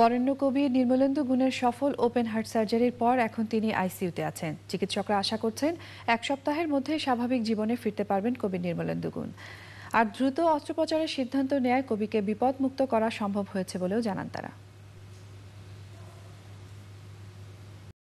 বরেণ্য কবি নির্মলেন্দু গুণের সফল ওপেন হার্ট সার্জারির পর এখন তিনি আইসিইউতে আছেন চিকিৎসকরা আশা করছেন এক সপ্তাহের মধ্যে স্বাভাবিক জীবনে ফিরতে পারবেন কবি নির্মলেন্দু গুণ আর দ্রুত অস্ত্রোপচারের সিদ্ধান্ত নেয় কবিকে বিপদমুক্ত করা সম্ভব হয়েছে বলেও জানান তারা